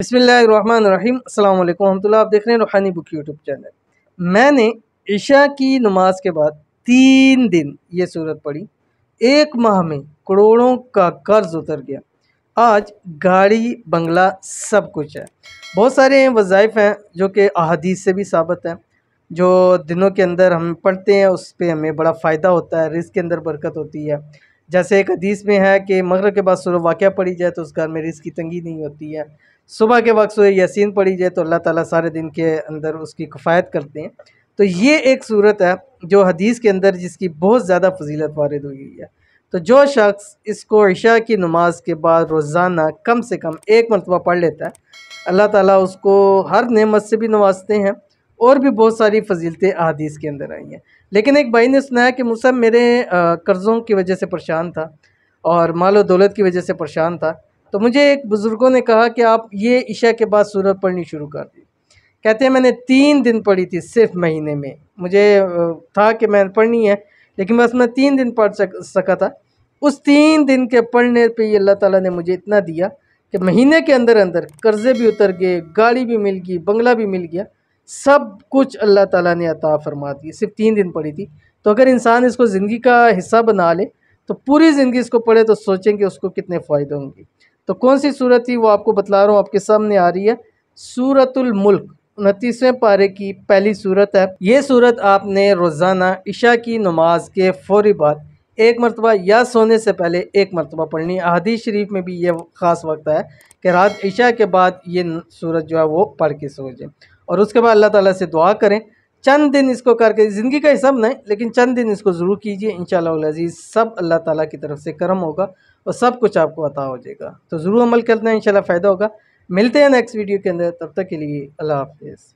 बसमीम अल्लाम हमतुल्ला आप देख रहे हैं रूहानी बुक यूट्यूब चैनल मैंने ईशा की नमाज के बाद तीन दिन ये सूरत पढ़ी एक माह में करोड़ों का कर्ज उतर गया आज गाड़ी बंगला सब कुछ है बहुत सारे वज़ाइफ़ हैं जो कि अहदीस से भी साबित हैं जो दिनों के अंदर हम पढ़ते हैं उस पर हमें बड़ा फ़ायदा होता है रिस्क के अंदर बरकत होती है जैसे एक हदीस में है कि मगरब के बाद सूर्य वाक़ पढ़ी जाए तो उस घर में रिस की तंगी नहीं होती है सुबह के वक्त सूर्य यासीन पढ़ी जाए तो अल्लाह ताला सारे दिन के अंदर उसकी किफ़ायत करते हैं तो ये एक सूरत है जो हदीस के अंदर जिसकी बहुत ज़्यादा फजीलत वारद हुई है तो जो शख्स इसको ईशा की नमाज के बाद रोज़ाना कम से कम एक मरतबा पढ़ लेता है अल्लाह ताली उसको हर नमत से भी नवाजते हैं और भी बहुत सारी फजीलतें अदीस के अंदर आई हैं लेकिन एक भाई ने सुनाया कि मुसब मेरे कर्ज़ों की वजह से परेशान था और माल दौलत की वजह से परेशान था तो मुझे एक बुज़ुर्गों ने कहा कि आप ये इशा के बाद सूरत पढ़नी शुरू कर दी कहते हैं मैंने तीन दिन पढ़ी थी सिर्फ महीने में मुझे था कि मैं पढ़नी है लेकिन बस मैं तीन दिन पढ़ सक, सका था उस तीन दिन के पढ़ने पर ही अल्लाह ताला ने मुझे इतना दिया कि महीने के अंदर अंदर कर्ज़े भी उतर गए गाड़ी भी मिल गई बंगला भी मिल गया सब कुछ अल्लाह ताला ने अता फरमा दी सिर्फ तीन दिन पढ़ी थी तो अगर इंसान इसको ज़िंदगी का हिस्सा बना ले तो पूरी ज़िंदगी इसको पढ़े तो सोचेंगे उसको कितने फ़ायदे होंगे तो कौन सी सूरत थी वो आपको बतला रहा हूँ आपके सामने आ रही है सूरतुलमुल्क उनतीसवें पारे की पहली सूरत है ये सूरत आपने रोज़ाना इशा की नमाज के फ़ौरी बाद एक मरतबा या सोने से पहले एक मरतबा पढ़नी है शरीफ में भी ये ख़ास वक्त है कि रात इशा के बाद ये सूरत जो है वो पढ़ के सो जाए और उसके बाद अल्लाह ताला से दुआ करें चंद दिन इसको करके ज़िंदगी का हिसाब नहीं लेकिन चंद दिन इसको ज़रूर कीजिए इन शजीज़ सब अल्लाह ताला की तरफ से करम होगा और सब कुछ आपको अता हो जाएगा तो ज़रूर अमल करते हैं इन फ़ायदा होगा मिलते हैं नेक्स्ट वीडियो के अंदर तब तक के लिए अल्लाह हाफ